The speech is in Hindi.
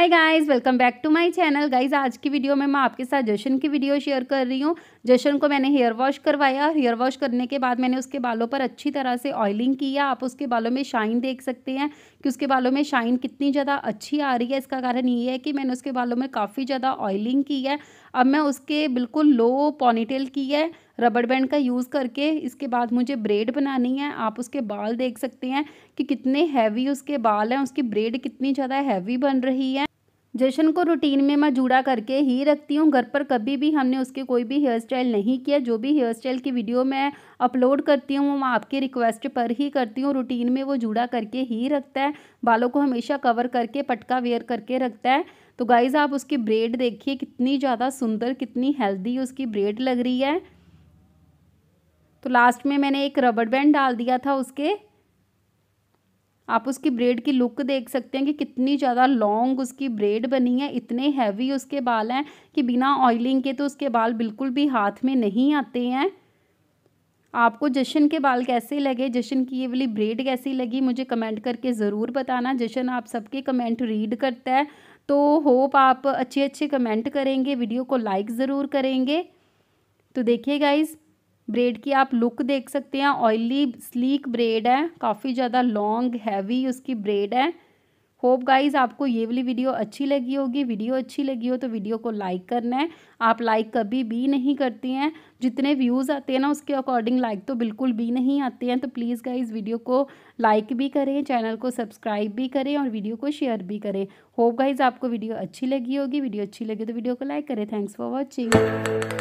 hi guys welcome back to my channel guys आज की वीडियो में मैं आपके साथ जशन की वीडियो शेयर कर रही हूँ जशन को मैंने हेयर वॉश करवाया हेयर वॉश करने के बाद मैंने उसके बालों पर अच्छी तरह से ऑयलिंग किया आप उसके बालों में शाइन देख सकते हैं कि उसके बालों में शाइन कितनी ज़्यादा अच्छी आ रही है इसका कारण ये है कि मैंने उसके बालों में काफ़ी ज़्यादा ऑयलिंग की है अब मैं उसके बिल्कुल लो पॉनीटेल की है रबड़ बैंड का यूज़ करके इसके बाद मुझे ब्रेड बनानी है आप उसके बाल देख सकते हैं कि कितने हैवी उसके बाल हैं उसकी ब्रेड कितनी ज़्यादा हैवी बन रही है जशन को रूटीन में मैं जुड़ा करके ही रखती हूँ घर पर कभी भी हमने उसके कोई भी हेयर स्टाइल नहीं किया जो भी हेयर स्टाइल की वीडियो मैं अपलोड करती हूँ वो आपके रिक्वेस्ट पर ही करती हूँ रूटीन में वो जुड़ा करके ही रखता है बालों को हमेशा कवर करके पटका वेयर करके रखता है तो गाइज़ आप उसकी ब्रेड देखिए कितनी ज़्यादा सुंदर कितनी हेल्दी उसकी ब्रेड लग रही है तो लास्ट में मैंने एक रबड़ बैंड डाल दिया था उसके आप उसकी ब्रेड की लुक देख सकते हैं कि कितनी ज़्यादा लॉन्ग उसकी ब्रेड बनी है इतने हैवी उसके बाल हैं कि बिना ऑयलिंग के तो उसके बाल बिल्कुल भी हाथ में नहीं आते हैं आपको जशन के बाल कैसे लगे जशन की ये वाली ब्रेड कैसी लगी मुझे कमेंट करके ज़रूर बताना जशन आप सबके कमेंट रीड करता है तो होप आप अच्छे अच्छे कमेंट करेंगे वीडियो को लाइक ज़रूर करेंगे तो देखिए गाइज़ ब्रेड की आप लुक देख सकते हैं ऑयली स्लीक ब्रेड है काफ़ी ज़्यादा लॉन्ग हैवी उसकी ब्रेड है होप गाइज आपको ये वाली वीडियो अच्छी लगी होगी वीडियो अच्छी लगी हो तो वीडियो को लाइक करना है आप लाइक कभी भी नहीं करती हैं जितने व्यूज़ आते हैं ना उसके अकॉर्डिंग लाइक तो बिल्कुल भी नहीं आते हैं तो प्लीज़ गाइज वीडियो को लाइक भी करें चैनल को सब्सक्राइब भी करें और वीडियो को शेयर भी करें होप गाइज आपको वीडियो अच्छी लगी होगी वीडियो अच्छी लगी तो वीडियो को लाइक करें थैंक्स फॉर वॉचिंग